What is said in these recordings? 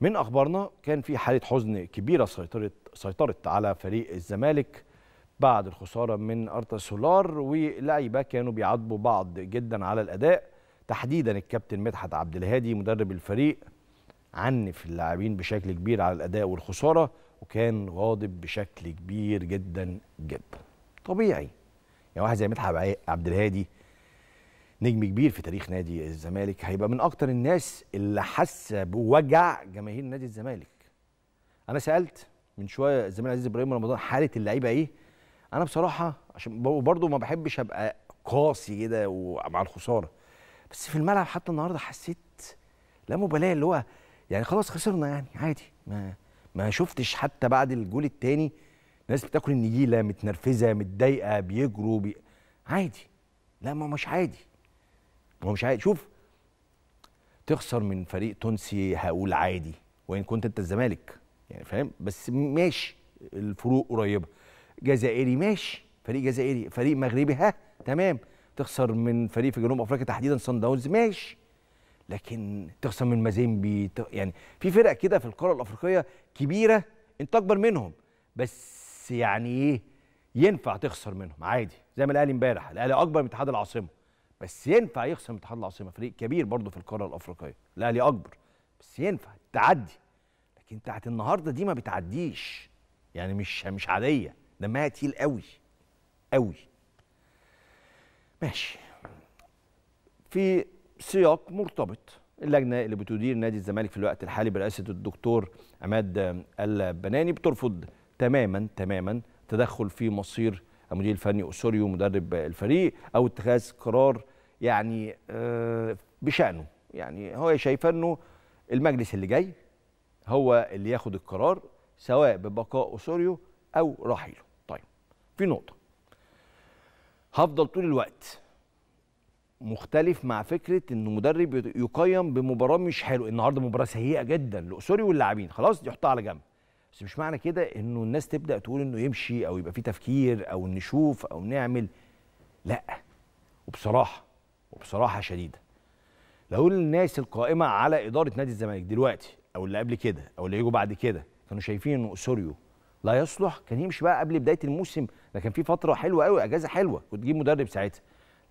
من اخبارنا كان في حاله حزن كبيره سيطرت سيطرت على فريق الزمالك بعد الخساره من ارتا سولار ولاعيبه كانوا بيعاتبوا بعض جدا على الاداء تحديدا الكابتن مدحت عبد الهادي مدرب الفريق عنف اللاعبين بشكل كبير على الاداء والخساره وكان غاضب بشكل كبير جدا جدا طبيعي يعني واحد زي مدحت عبد الهادي نجم كبير في تاريخ نادي الزمالك هيبقى من اكتر الناس اللي حاسه بوجع جماهير نادي الزمالك انا سالت من شويه الزميل عزيز ابراهيم رمضان حاله اللعيبه ايه انا بصراحه عشان برضو ما بحبش ابقى قاسي كده ومع الخساره بس في الملعب حتى النهارده حسيت لا مبالاه اللي هو يعني خلاص خسرنا يعني عادي ما ما شفتش حتى بعد الجول الثاني ناس بتاكل النجيله متنرفزه متضايقه بيجروا بي... عادي لا ما مش عادي هو مش عايز شوف تخسر من فريق تونسي هقول عادي وان كنت انت الزمالك يعني فاهم بس ماشي الفروق قريبه جزائري ماشي فريق جزائري فريق مغربي ها تمام تخسر من فريق في جنوب افريقيا تحديدا صن داونز ماشي لكن تخسر من مازيمبي يعني في فرق كده في القاره الافريقيه كبيره انت اكبر منهم بس يعني ايه ينفع تخسر منهم عادي زي ما الاهلي امبارح الاهلي اكبر من اتحاد العاصمه بس ينفع يخصم اتحاد العاصمه فريق كبير برضه في القاره الافريقيه الاهلي اكبر بس ينفع تعدي لكن بتاعت النهارده دي ما بتعديش يعني مش مش عاديه دمها تقيل قوي قوي ماشي في سياق مرتبط اللجنه اللي بتدير نادي الزمالك في الوقت الحالي برئاسه الدكتور عماد البناني بترفض تماما تماما تدخل في مصير المدير الفني اسوريو مدرب الفريق او اتخاذ قرار يعني آه، بشأنه يعني هو شايفه انه المجلس اللي جاي هو اللي ياخد القرار سواء ببقاء أسوريو او رحيله طيب في نقطه هفضل طول الوقت مختلف مع فكره ان مدرب يقيم بمباراه مش حلوه النهارده مباراه سيئه جدا لأسوريو واللاعبين خلاص يحطها على جنب بس مش معنى كده انه الناس تبدا تقول انه يمشي او يبقى في تفكير او نشوف او نعمل لا وبصراحه وبصراحه شديده لو الناس القائمه على اداره نادي الزمالك دلوقتي او اللي قبل كده او اللي يجوا بعد كده كانوا شايفين ان اسوريو لا يصلح كان يمشي بقى قبل بدايه الموسم ده كان في فتره حلوه قوي اجازه حلوه كنت تجيب مدرب ساعتها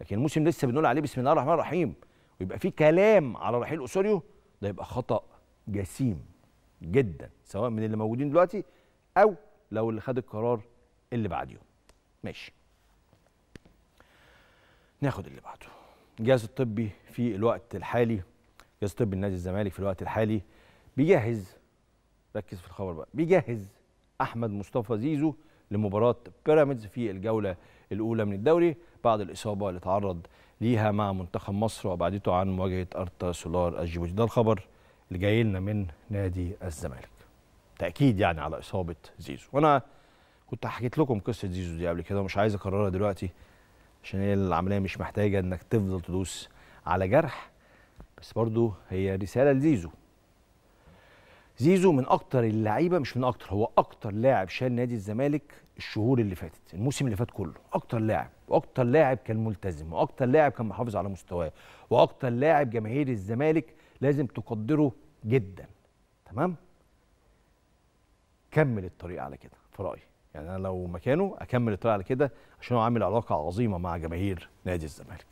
لكن الموسم لسه بنقول عليه بسم الله الرحمن الرحيم ويبقى في كلام على رحيل اسوريو ده يبقى خطا جسيم جدا سواء من اللي موجودين دلوقتي او لو اللي خد القرار اللي بعد يوم ماشي ناخد اللي بعده الجهاز الطبي في الوقت الحالي جهاز طبي النادي الزمالك في الوقت الحالي بيجهز ركز في الخبر بقى بيجهز احمد مصطفى زيزو لمباراه بيراميدز في الجوله الاولى من الدوري بعد الاصابه اللي تعرض ليها مع منتخب مصر وابعدته عن مواجهه ارتا سولار الجيبوتي ده الخبر اللي جاي لنا من نادي الزمالك تاكيد يعني على اصابه زيزو وانا كنت حكيت لكم قصه زيزو دي قبل كده ومش عايز اكررها دلوقتي عشان هي العمليه مش محتاجه انك تفضل تدوس على جرح بس برضو هي رساله لزيزو زيزو من اكتر اللعيبه مش من اكتر هو اكتر لاعب شال نادي الزمالك الشهور اللي فاتت الموسم اللي فات كله اكتر لاعب واكتر لاعب كان ملتزم واكتر لاعب كان محافظ على مستواه واكتر لاعب جماهير الزمالك لازم تقدره جدا تمام كمل الطريق على كده في رايي يعني انا لو مكانه اكمل الطريق على كده عشان هو عامل علاقه عظيمه مع جماهير نادي الزمالك